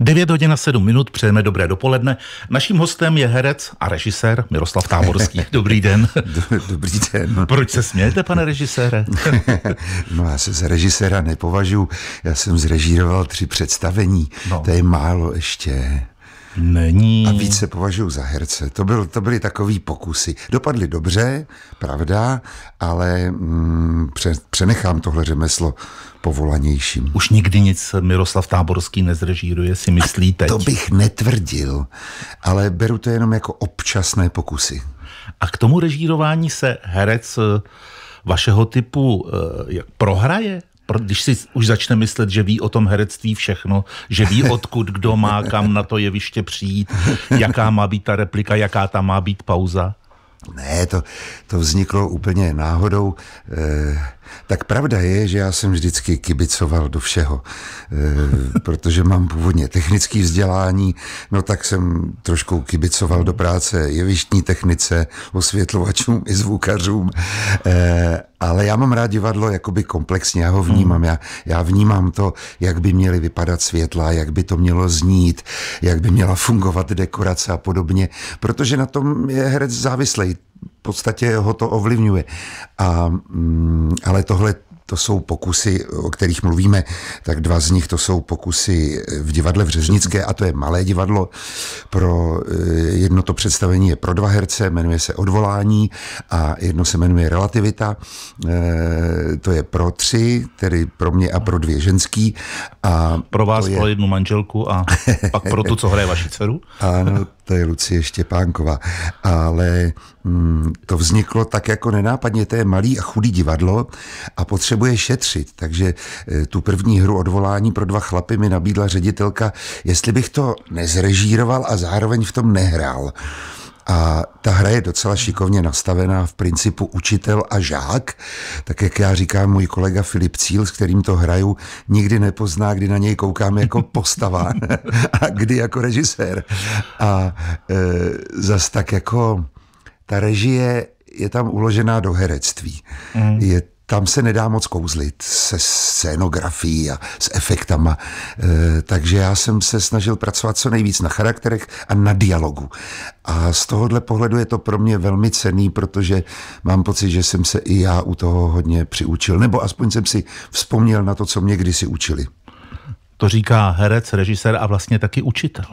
9 hodin a 7 minut, přejeme dobré dopoledne. Naším hostem je herec a režisér Miroslav Táborský. Dobrý den. Dobrý den. Proč se smějete, pane režisére? no já se z režiséra nepovažu. Já jsem zrežíroval tři představení. No. To je málo ještě. Není. A víc se považuji za herce. To, byl, to byly takový pokusy. Dopadly dobře, pravda, ale mm, pře, přenechám tohle řemeslo povolanějším. Už nikdy nic Miroslav Táborský nezrežíruje, si myslíte? To bych netvrdil, ale beru to jenom jako občasné pokusy. A k tomu režírování se herec eh, vašeho typu eh, jak prohraje? když si už začne myslet, že ví o tom herectví všechno, že ví odkud kdo má kam na to jeviště přijít, jaká má být ta replika, jaká tam má být pauza? Ne, to, to vzniklo úplně náhodou. Eh tak pravda je, že já jsem vždycky kibicoval do všeho, e, protože mám původně technické vzdělání, no tak jsem trošku kibicoval do práce jevištní technice, osvětlovačům i zvukařům, e, ale já mám rád divadlo jakoby komplexně, já ho vnímám, já, já vnímám to, jak by měly vypadat světla, jak by to mělo znít, jak by měla fungovat dekorace a podobně, protože na tom je herec závislý podstatě ho to ovlivňuje. A, mm, ale tohle to jsou pokusy, o kterých mluvíme, tak dva z nich to jsou pokusy v divadle v Řeznické a to je malé divadlo. Pro eh, jedno to představení je pro dva herce, jmenuje se Odvolání a jedno se jmenuje Relativita. Eh, to je pro tři, tedy pro mě a pro dvě ženský. A pro vás, je... pro jednu manželku a pak pro tu, co hraje vaši dceru? Ano, to je Lucie Štěpánková. Ale mm, to vzniklo tak jako nenápadně, to je malý a chudý divadlo a potřebuje šetřit. Takže eh, tu první hru odvolání pro dva chlapy mi nabídla ředitelka, jestli bych to nezrežíroval a zároveň v tom nehrál. A ta hra je docela šikovně nastavená v principu učitel a žák. Tak jak já říkám, můj kolega Filip Cíl, s kterým to hraju, nikdy nepozná, kdy na něj koukám jako postava a kdy jako režisér. A e, zas tak jako ta režie je tam uložená do herectví. Mm. Je tam se nedá moc kouzlit se scénografií a s efektama. E, takže já jsem se snažil pracovat co nejvíc na charakterech a na dialogu. A z tohohle pohledu je to pro mě velmi cený, protože mám pocit, že jsem se i já u toho hodně přiučil, nebo aspoň jsem si vzpomněl na to, co mě kdysi učili. To říká herec, režisér a vlastně taky učitel.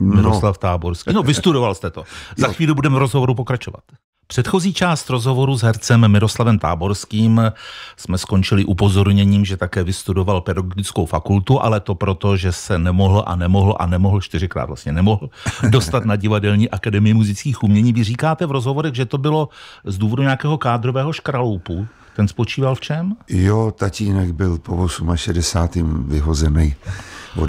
No. Miroslav no. Táborský. No, vystudoval jste to. Za jo. chvíli budeme rozhovoru pokračovat. Předchozí část rozhovoru s hercem Miroslavem Táborským jsme skončili upozorněním, že také vystudoval pedagogickou fakultu, ale to proto, že se nemohl a nemohl a nemohl, čtyřikrát vlastně nemohl, dostat na divadelní akademii muzických umění. Vy říkáte v rozhovorech, že to bylo z důvodu nějakého kádrového škraloupu. Ten spočíval v čem? Jo, tatínek byl po 68. vyhozený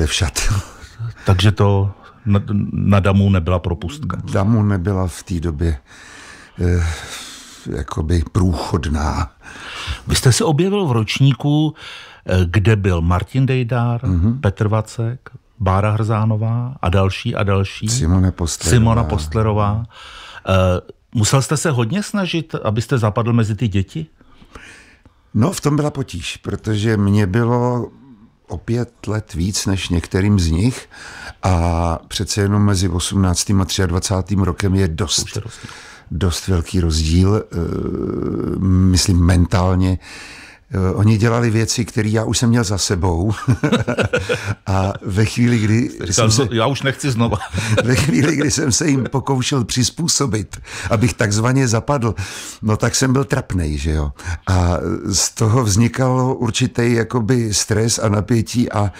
všat. Takže to na, na Damu nebyla propustka. Damu nebyla v té době Eh, jakoby průchodná. Vy jste se objevil v ročníku, eh, kde byl Martin Dejdár, mm-hmm. Petr Vacek, Bára Hrzánová a další a další. Simone Postlerová. Simona Postlerová. Eh, musel jste se hodně snažit, abyste zapadl mezi ty děti? No, v tom byla potíž, protože mě bylo o pět let víc než některým z nich a přece jenom mezi 18. a 23. rokem je dost. Už je dost dost velký rozdíl, eh, myslím mentálně. Eh, oni dělali věci, které já už jsem měl za sebou. a ve chvíli, kdy... Říkal, jsem se, já už nechci znova. ve chvíli, kdy jsem se jim pokoušel přizpůsobit, abych takzvaně zapadl, no tak jsem byl trapnej, že jo. A z toho vznikalo určitý jakoby stres a napětí a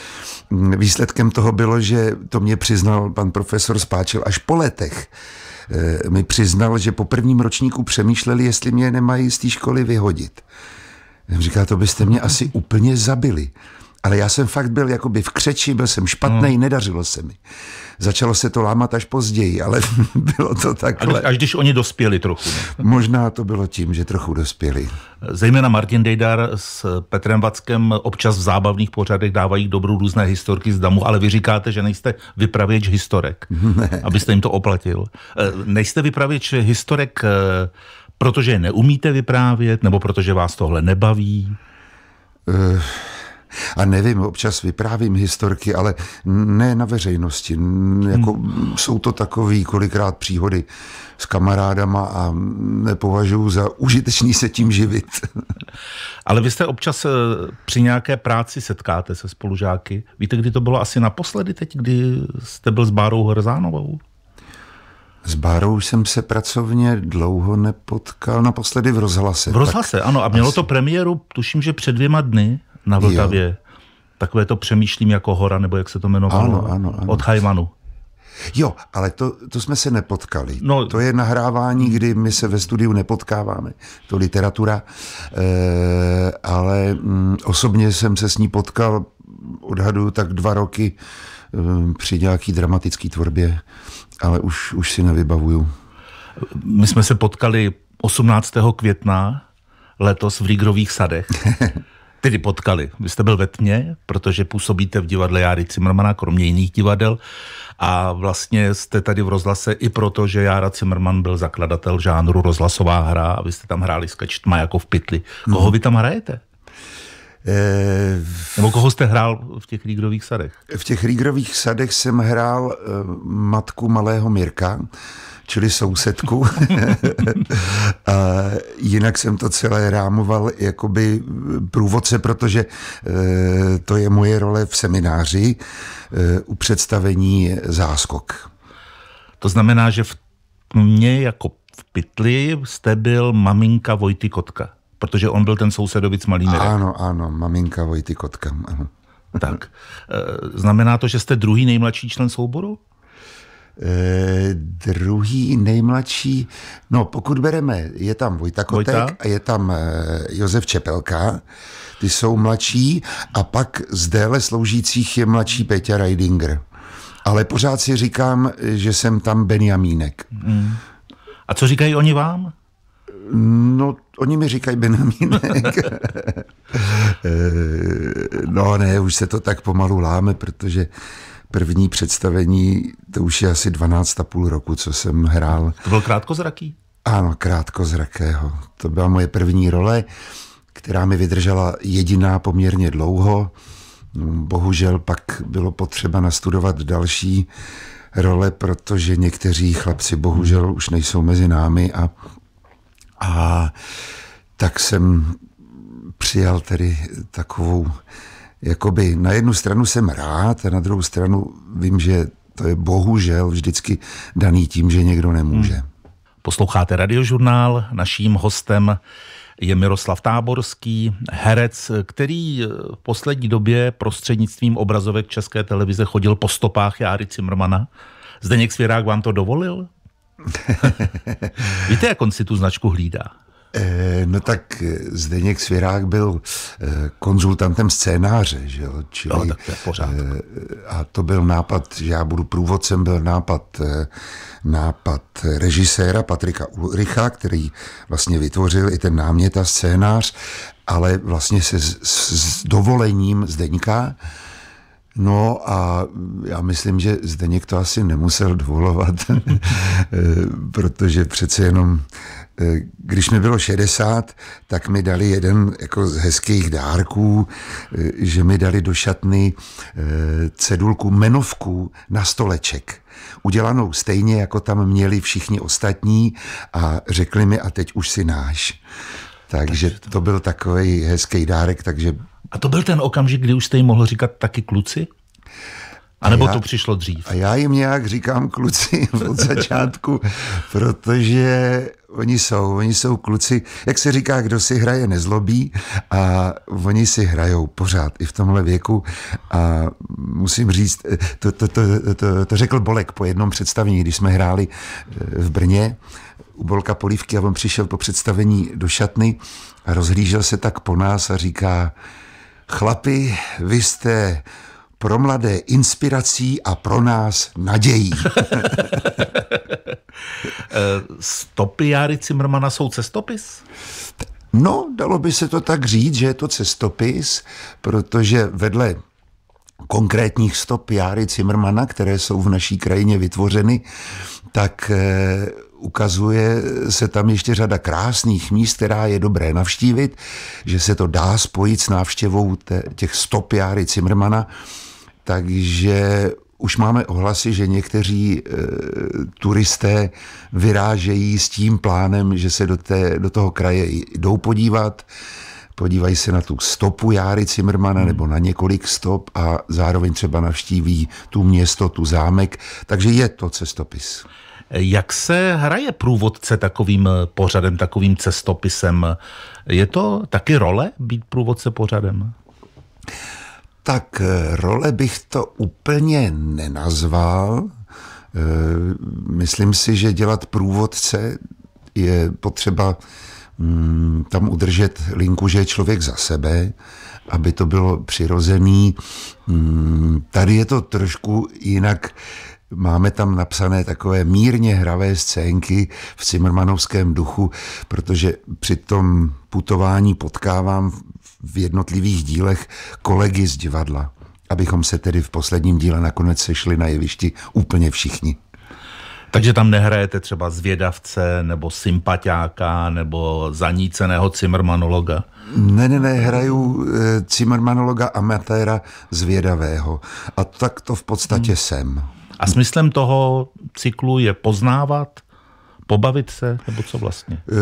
mm, výsledkem toho bylo, že to mě přiznal pan profesor Spáčil až po letech, Eh, mi přiznal, že po prvním ročníku přemýšleli, jestli mě nemají z té školy vyhodit. Říká, to byste mě asi úplně zabili. Ale já jsem fakt byl jakoby v křeči, byl jsem špatný, hmm. nedařilo se mi. Začalo se to lámat až později, ale bylo to takhle. Až, až když oni dospěli trochu. Ne? Možná to bylo tím, že trochu dospěli. Zejména Martin Dejdar s Petrem Vackem občas v zábavných pořadech dávají dobrou různé historky z damu, ale vy říkáte, že nejste vypravěč historek, ne. abyste jim to oplatil. Eh, nejste vypravěč historek, eh, protože neumíte vyprávět, nebo protože vás tohle nebaví? Uh a nevím, občas vyprávím historky, ale ne na veřejnosti. Jako, hmm. Jsou to takové kolikrát příhody s kamarádama a nepovažuji za užitečný se tím živit. Ale vy jste občas eh, při nějaké práci setkáte se spolužáky. Víte, kdy to bylo asi naposledy teď, kdy jste byl s Bárou Hrzánovou? S Bárou jsem se pracovně dlouho nepotkal, naposledy v rozhlase. V rozhlase, tak ano, a mělo asi... to premiéru, tuším, že před dvěma dny na Vltavě. Takové to přemýšlím jako hora, nebo jak se to jmenovalo, ano, ano, ano. od Hajmanu. Jo, ale to, to jsme se nepotkali. No, to je nahrávání, kdy my se ve studiu nepotkáváme. To literatura, e, ale mm, osobně jsem se s ní potkal, odhaduju tak dva roky e, při nějaký dramatické tvorbě, ale už, už si nevybavuju. My jsme se potkali 18. května letos v Rígrových sadech. tedy potkali. Vy jste byl ve tmě, protože působíte v divadle Járy Cimrmana, kromě jiných divadel. A vlastně jste tady v rozhlase i proto, že Jára Cimrman byl zakladatel žánru rozhlasová hra a vy jste tam hráli s kačtma jako v pytli. Koho hmm. vy tam hrajete? Eh, v... Nebo koho jste hrál v těch Rígrových sadech? V těch Rígrových sadech jsem hrál eh, matku malého Mirka, čili sousedku. a jinak jsem to celé rámoval jakoby průvodce, protože eh, to je moje role v semináři eh, u představení Záskok. To znamená, že v mě jako v pytli jste byl maminka Vojty Kotka, protože on byl ten sousedovic malý Mirek. Ano, ano, maminka Vojty Kotka. Ano. Tak. Eh, znamená to, že jste druhý nejmladší člen souboru? Eh, druhý nejmladší, no pokud bereme, je tam Vojta Kotek Vojta? a je tam eh, Josef Čepelka, ty jsou mladší a pak z déle sloužících je mladší Peťa Reidinger. Ale pořád si říkám, že jsem tam Benjamínek. Mm. A co říkají oni vám? No, oni mi říkají Benjamínek. Eh, no ne, už se to tak pomalu láme, protože první představení, to už je asi a půl roku, co jsem hrál. To byl krátkozraký? Ano, krátkozrakého. To byla moje první role, která mi vydržela jediná poměrně dlouho. Bohužel pak bylo potřeba nastudovat další role, protože někteří chlapci bohužel už nejsou mezi námi a, a tak jsem přijal tedy takovou jakoby na jednu stranu jsem rád a na druhou stranu vím, že to je bohužel vždycky daný tím, že někdo nemůže. Hmm. Posloucháte radiožurnál, naším hostem je Miroslav Táborský, herec, který eh, v poslední době prostřednictvím obrazovek České televize chodil po stopách Járy Cimrmana. Zdeněk Svěrák vám to dovolil? Víte, jak on si tu značku hlídá? Eh, no tak eh, Zdeněk Svirák byl eh, konzultantem scénáře, že jo? Čili, no, tak to je pořád. A to byl nápad, že já budu průvodcem, byl nápad, nápad režiséra Patrika Ulricha, který vlastně vytvořil i ten námět a scénář, ale vlastně se s, s dovolením Zdeňka, No a já myslím, že Zdeněk to asi nemusel dovolovat, protože přece jenom Eh, když mi bylo 60, tak mi dali jeden jako z hezkých dárků, eh, že mi dali do šatny eh, cedulku menovku na stoleček udělanou stejně, jako tam měli všichni ostatní a řekli mi, a teď už si náš. Takže, takže to... to byl takový hezký dárek, takže... A to byl ten okamžik, kdy už jste jim mohl říkat taky kluci? A nebo já, to přišlo dřív? A já jim nějak říkám kluci od začátku, protože oni jsou, oni jsou kluci, jak se říká, kdo si hraje, nezlobí a oni si hrajou pořád i v tomhle věku a musím říct, to, to, to, to, to řekl Bolek po jednom představení, když jsme hráli eh, v Brně u Bolka Polívky a on přišel po představení do šatny a rozhlížel se tak po nás a říká, chlapi, vy jste pro mladé inspirací a pro nás nadějí. Eh, Stopy Járy Cimrmana jsou cestopis? No, dalo by se to tak říct, že je to cestopis, protože vedle konkrétních stop Járy Cimrmana, které jsou v naší krajině vytvořeny, tak eh, ukazuje se tam ještě řada krásných míst, která je dobré navštívit, že se to dá spojit s návštěvou těch stop Járy Cimrmana takže už máme ohlasy, že někteří e, turisté vyrážejí s tím plánem, že se do, té, do toho kraje jdou podívat, podívají se na tu stopu Járy Cimrmana hmm. nebo na několik stop a zároveň třeba navštíví tu město, tu zámek, takže je to cestopis. Jak se hraje průvodce takovým eh, pořadem, takovým cestopisem? Je to taky role být průvodce pořadem? Tak eh, role bych to úplně nenazval. Eh, myslím si, že dělat průvodce je potřeba mm, tam udržet linku, že je člověk za sebe, aby to bylo přirozený. Mm, tady je to trošku jinak. Máme tam napsané takové mírně hravé scénky v cimrmanovském duchu, protože při tom putování potkávám v jednotlivých dílech kolegy z divadla, abychom se tedy v posledním díle nakonec sešli na jevišti úplně všichni. Takže tam nehrajete třeba zvědavce, nebo sympatiáka, nebo zaníceného cimrmanologa? Ne, ne, ne, hraju e, cimrmanologa amatéra zvědavého. A tak to v podstatě hmm. jsem. A smyslem toho cyklu je poznávat, Pobavit se, nebo co vlastně? E,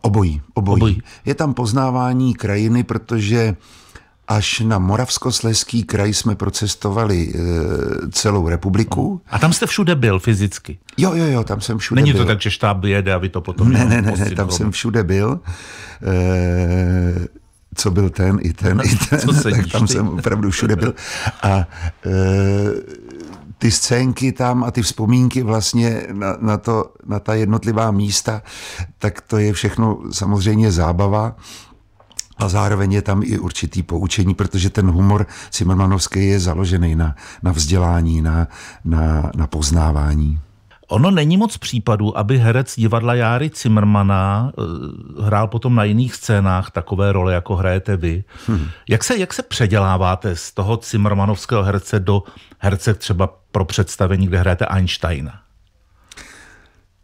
obojí, obojí. obojí. Je tam poznávání krajiny, protože Až na Moravskosleský kraj jsme procestovali e, celou republiku. A tam jste všude byl fyzicky? Jo, jo, jo, tam jsem všude Není byl. Není to tak, že štáb jede a vy to potom... Ne, ne, ne, ne tam jsem všude byl. E, co byl ten, i ten, no, i ten, tak tam ty? jsem opravdu všude byl. A e, ty scénky tam a ty vzpomínky vlastně na, na, to, na ta jednotlivá místa, tak to je všechno samozřejmě zábava. A zároveň je tam i určitý poučení, protože ten humor Cimrmanovský je založený na, na vzdělání, na, na, na poznávání. Ono není moc případů, aby herec divadla Járy Cimrmana eh, hrál potom na jiných scénách takové role, jako hrajete vy. Hmm. Jak, se, jak se předěláváte z toho Cimrmanovského herce do herce třeba pro představení, kde hrajete Einsteina?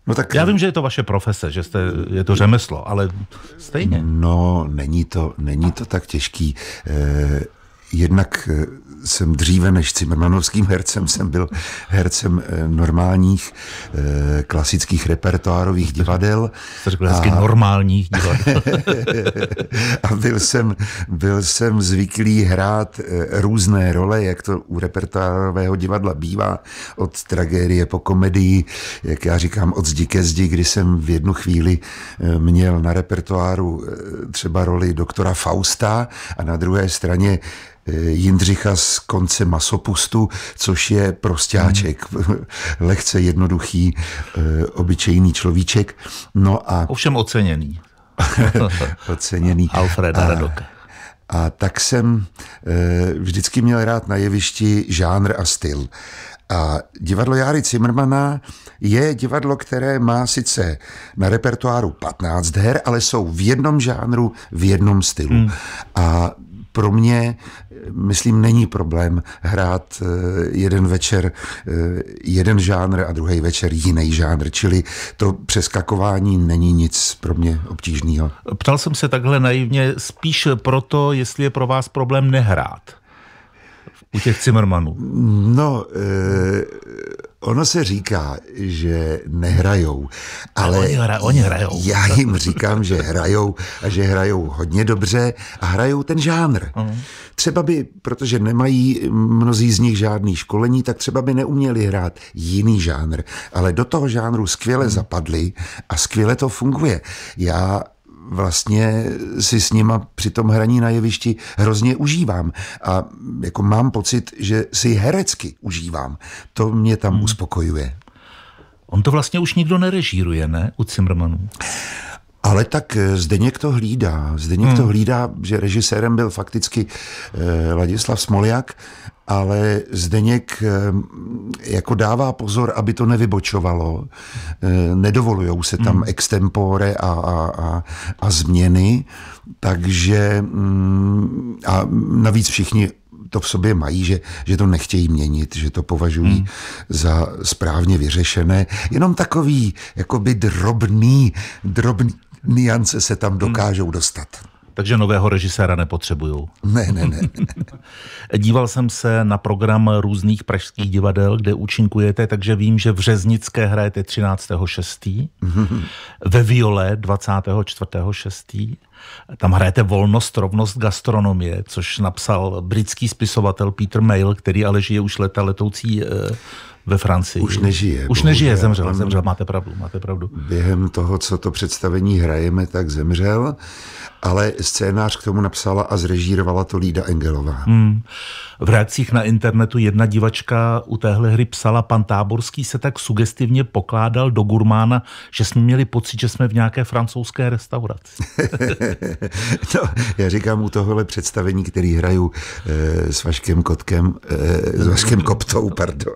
No tak... Já vím, že je to vaše profese, že jste, je to řemeslo, ale stejně. No, není to, není to tak těžký. E, jednak eh, jsem dříve než Cimrmanovským hercem, jsem byl hercem eh, normálních eh, klasických repertoárových divadel. To řekl normálních divadel. a byl jsem, byl jsem zvyklý hrát různé role, jak to u repertoárového divadla bývá, od tragédie po komedii, jak já říkám, od zdi ke zdi, kdy jsem v jednu chvíli měl na repertoáru třeba roli doktora Fausta a na druhé straně Eh, Jindřicha z konce masopustu, což je prostáček, hmm. lehce jednoduchý, eh, obyčejný človíček. No a... Ovšem oceněný. oceněný. Alfreda Radoka. A tak jsem eh, vždycky měl rád na jevišti žánr a styl. A divadlo Járy Cimrmana je divadlo, které má sice na repertoáru 15 her, ale jsou v jednom žánru, v jednom stylu. Hmm. A pro mě, myslím, není problém hrát eh, jeden večer eh, jeden žánr a druhý večer jiný žánr, čili to přeskakování není nic pro mě obtížného. Ptal jsem se takhle naivně spíš proto, jestli je pro vás problém nehrát u těch Cimrmanů. No, e Ono se říká, že nehrajou, ale oni, hra, oni hrajou. Já jim říkám, že hrajou a že hrajou hodně dobře a hrajou ten žánr. Mm. Třeba by, protože nemají mnozí z nich žádný školení, tak třeba by neuměli hrát jiný žánr, ale do toho žánru skvěle mm. zapadli a skvěle to funguje. Já vlastně si s nima při tom hraní na jevišti hrozně užívám. A jako mám pocit, že si herecky užívám. To mě tam hmm. uspokojuje. On to vlastně už nikdo nerežíruje, ne? U Zimmermanů. Ale tak eh, zde někdo hlídá. někdo hmm. hlídá, že režisérem byl fakticky eh, Ladislav Smoljak ale Zdeněk eh, jako dává pozor, aby to nevybočovalo. Eh, nedovolujou se tam hmm. extempore a, a, a, a změny, takže mm, a navíc všichni to v sobě mají, že, že to nechtějí měnit, že to považují hmm. za správně vyřešené. Jenom takový jakoby drobný, drobný niance se tam hmm. dokážou dostat. Takže nového režiséra nepotřebuju. Ne, ne, ne. Díval jsem se na program různých pražských divadel, kde účinkujete, takže vím, že v Řeznické hrajete 13.6., ve Viole 24.6., tam hrajete Volnost, rovnost gastronomie, což napsal britský spisovatel Peter Mail, který ale žije už leta letoucí eh, ve Francii. Už nežije. Už nežije, zemřel, on zemřel, máte pravdu, máte pravdu. Během toho, co to představení hrajeme, tak zemřel, ale scénář k tomu napsala a zrežírovala to Lída Engelová. Hmm. V reakcích na internetu jedna divačka u téhle hry psala, pan Táborský se tak sugestivně pokládal do gurmána, že jsme měli pocit, že jsme v nějaké francouzské restauraci. no, já říkám u tohohle představení, který hraju e, s Vaškem Kotkem, e, s Vaškem Koptou, pardon.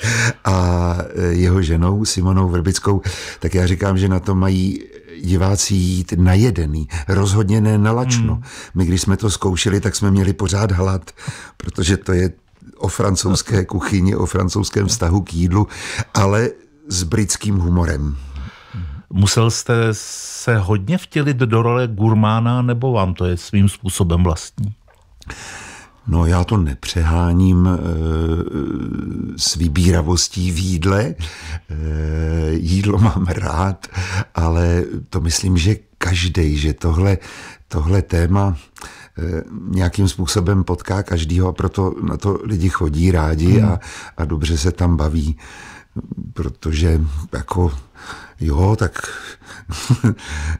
a e, jeho ženou Simonou Vrbickou, tak já říkám, že na to mají diváci jít najedený, rozhodně ne na lačno. Hmm. My, když jsme to zkoušeli, tak jsme měli pořád hlad, protože to je o francouzské kuchyni, o francouzském vztahu k jídlu, ale s britským humorem. Musel jste se hodně vtělit do role gurmána, nebo vám to je svým způsobem vlastní? No já to nepřeháním e, s vybíravostí v jídle. E, eh, jídlo mám rád, ale to myslím, že každý, že tohle, tohle téma eh, nějakým způsobem potká každýho a proto na to lidi chodí rádi hmm. a, a dobře se tam baví protože jako jo, tak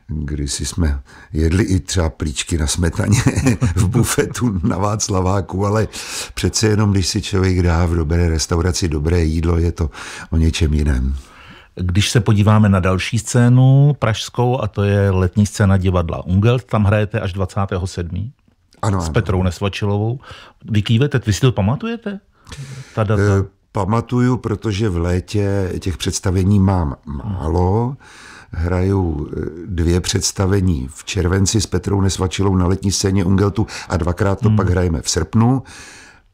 když jsme jedli i třeba plíčky na smetaně v bufetu na Václaváku, ale přece jenom, když si člověk dá v dobré restauraci dobré jídlo, je to o něčem jiném. Když se podíváme na další scénu pražskou, a to je letní scéna divadla Ungelt, tam hrajete až 27. Ano, s ano. Petrou Nesvačilovou. Vykývete, vy si to pamatujete? Ta data? E- pamatuju, protože v létě těch představení mám málo. Hraju eh, dvě představení v červenci s Petrou Nesvačilou na letní scéně Ungeltu a dvakrát to hmm. pak hrajeme v srpnu.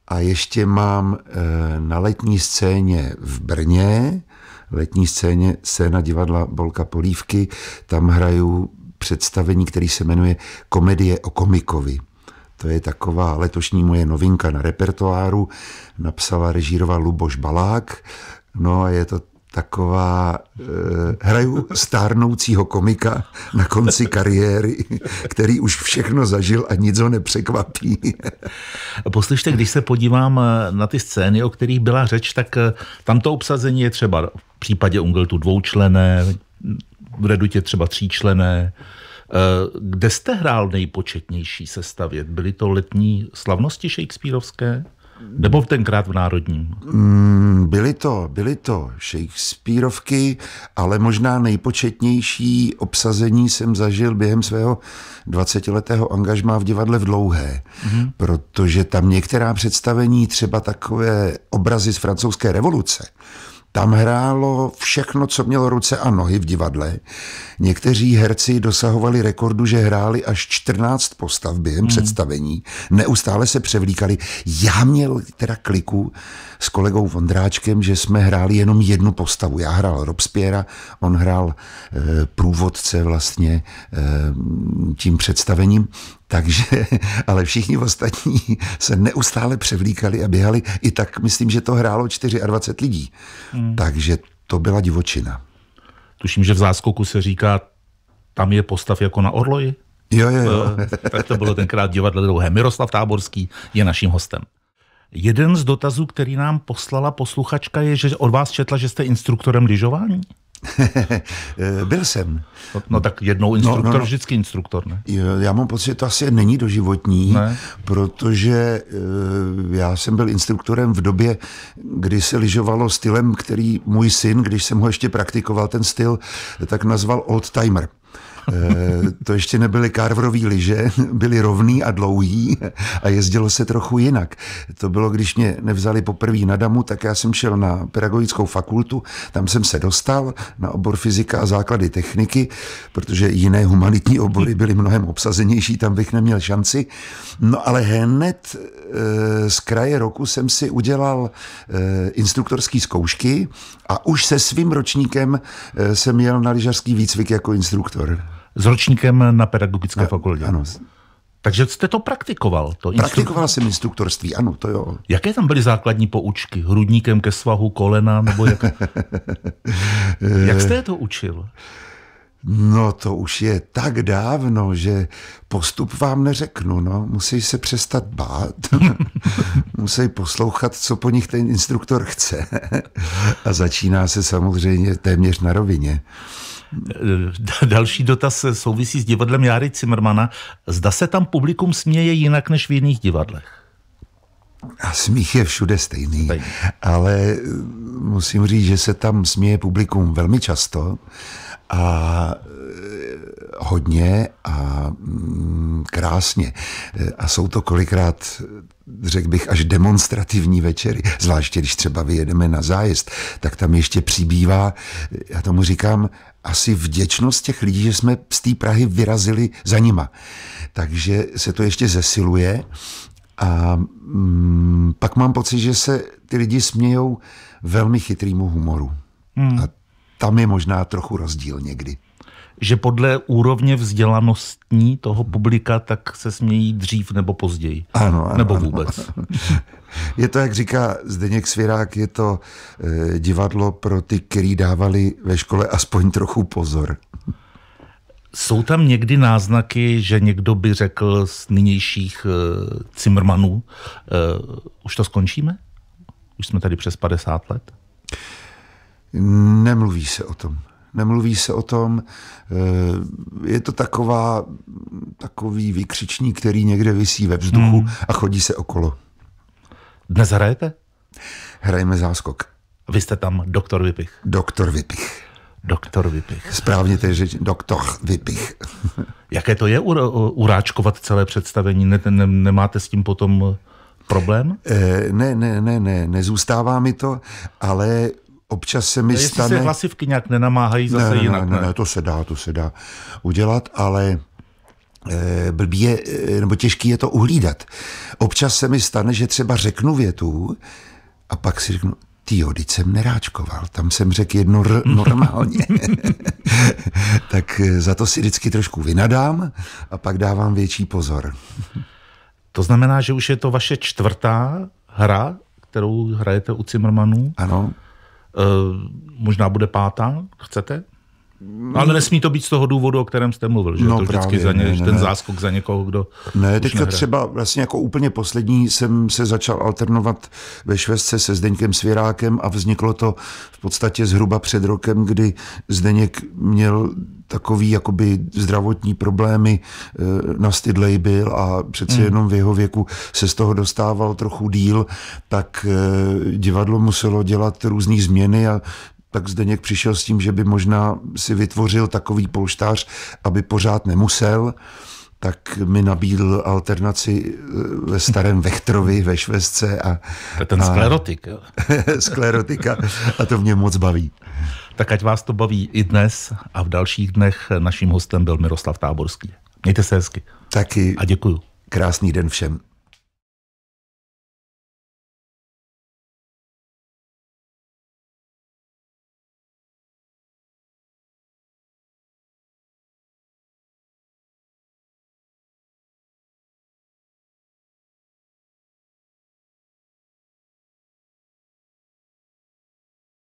A ještě mám eh, na letní scéně v Brně, letní scéně scéna divadla Bolka Polívky, tam hraju představení, který se jmenuje Komedie o komikovi. To je taková letošní moje novinka na repertoáru. Napsala, režíroval Luboš Balák. No a je to taková, eh, hraju stárnoucího komika na konci kariéry, který už všechno zažil a nic ho nepřekvapí. Poslyšte, když se podívám eh, na ty scény, o kterých byla řeč, tak eh, tamto obsazení je třeba v případě Ungeltu dvoučlené, v Redutě třeba tříčlené, Eh, kde jste hrál v nejpočetnější sestavě? Byly to letní slavnosti Shakespeareovské? Nebo v tenkrát v Národním? Mm, byly to, byly to Shakespeareovky, ale možná nejpočetnější obsazení jsem zažil během svého 20-letého angažmá v divadle v Dlouhé, mm-hmm. protože tam některá představení, třeba takové obrazy z francouzské revoluce, tam hrálo všechno, co mělo ruce a nohy v divadle. Někteří herci dosahovali rekordu, že hráli až 14 postav během mm. představení. Neustále se převlíkali. Já měl teda kliku s kolegou Vondráčkem, že jsme hráli jenom jednu postavu. Já hrál Robespiera, on hrál e, průvodce vlastně e, tím představením. Takže, ale všichni ostatní se neustále převlíkali a běhali. I tak myslím, že to hrálo 24 lidí. Hmm. Takže to byla divočina. Tuším, že v záskoku se říká, tam je postav jako na orloji. Jo, jo, jo. Eh, tak to bylo tenkrát divadlo dlouhé. Miroslav Táborský je naším hostem. Jeden z dotazů, který nám poslala posluchačka, je, že od vás četla, že jste instruktorem lyžování. Eh, byl jsem. No, no tak jednou instruktor, no, no, no. vždycky instruktor, ne? Já mám pocit, že to asi není doživotní, ne? protože eh, já jsem byl instruktorem v době, kdy se lyžovalo stylem, který můj syn, když jsem ho ještě praktikoval, ten styl, tak nazval old timer. Eh, to ještě nebyly karvrový lyže, byly rovný a dlouhý a jezdilo se trochu jinak. To bylo, když mě nevzali poprvé na damu, tak já jsem šel na pedagogickou fakultu, tam jsem se dostal na obor fyzika a základy techniky, protože jiné humanitní obory byly mnohem obsazenější, tam bych neměl šanci. No ale hned eh, z kraje roku jsem si udělal eh, instruktorské zkoušky a už se svým ročníkem jsem jel na lyžařský výcvik jako instruktor s ročníkem na pedagogické na, no, fakultě. Ano. Takže jste to praktikoval? To Praktikoval instru... jsem instruktorství, ano, to jo. Jaké tam byly základní poučky? Hrudníkem ke svahu, kolena, nebo jak? jak jste to učil? No to už je tak dávno, že postup vám neřeknu. No. Musí se přestat bát, musí poslouchat, co po nich ten instruktor chce. A začíná se samozřejmě téměř na rovině. Další dotaz souvisí s divadlem Járy Cimrmana. Zda se tam publikum směje jinak než v jiných divadlech? A smích je všude stejný, stejný, ale musím říct, že se tam směje publikum velmi často a eh, hodně a mm, krásně. A jsou to kolikrát řekl bych, až demonstrativní večery, zvláště když třeba vyjedeme na zájezd, tak tam ještě přibývá, já tomu říkám, asi vděčnost těch lidí, že jsme z té Prahy vyrazili za nima. Takže se to ještě zesiluje a mm, pak mám pocit, že se ty lidi smějou velmi chytrýmu humoru. Hmm. A tam je možná trochu rozdíl někdy že podle úrovně vzdělanostní toho publika, tak se smějí dřív nebo později. Ano, ano nebo vůbec. Ano, Je to, jak říká Zdeněk Svirák, je to e, divadlo pro ty, kteří dávali ve škole aspoň trochu pozor. Jsou tam někdy náznaky, že někdo by řekl z nynějších e, eh, Cimrmanů, e, eh, už to skončíme? Už jsme tady přes 50 let? Nemluví se o tom nemluví se o tom. Eh, je to taková, takový vykřičník, který někde vysí ve vzduchu hmm. a chodí se okolo. Dnes hrajete? Hrajeme záskok. Vy jste tam doktor Vypich. Doktor Vypich. Doktor Vypich. Správně to je doktor Vypich. Jaké to je uráčkovat celé představení? Ne, ne, nemáte s tím potom problém? E, ne, ne, ne, ne, nezůstává mi to, ale Občas se mi Jestli stane... se hlasivky nějak nenamáhají zase ne, jinak, ne, ne, ne, to se dá, to se dá udělat, ale eh, blbý je, eh, nebo těžký je to uhlídat. Občas se mi stane, že třeba řeknu větu a pak si řeknu, ty jo, teď jsem neráčkoval, tam jsem řekl jedno r normálně. tak eh, za to si vždycky trošku vynadám a pak dávám větší pozor. to znamená, že už je to vaše čtvrtá hra, kterou hrajete u Cimrmanů? Ano. Eh, možná bude pátá, chcete? No, ale nesmí to být z toho důvodu, o kterém jste mluvil, že no, to vždycky právě, za ně, ne, ne, ten ne. záskok za někoho, kdo. Ne, teďka nehrá. třeba vlastně jako úplně poslední jsem se začal alternovat ve Švestce se Zdeňkem Svěrákem a vzniklo to v podstatě zhruba před rokem, kdy Zdeněk měl takový jakoby zdravotní problémy eh, na stydlej byl a přeci hmm. jenom v jeho věku se z toho dostával trochu díl, tak eh, divadlo muselo dělat různé změny a tak Zdeněk přišel s tím, že by možná si vytvořil takový polštář, aby pořád nemusel, tak mi nabídl alternaci eh, ve starém Vechtrovi ve Švestce. A, to je ten a, sklerotik. Jo? sklerotika a to mě moc baví. Tak ať vás to baví i dnes a v dalších dnech naším hostem byl Miroslav Táborský. Mějte se hezky. Taky. A děkuju. Krásný den všem.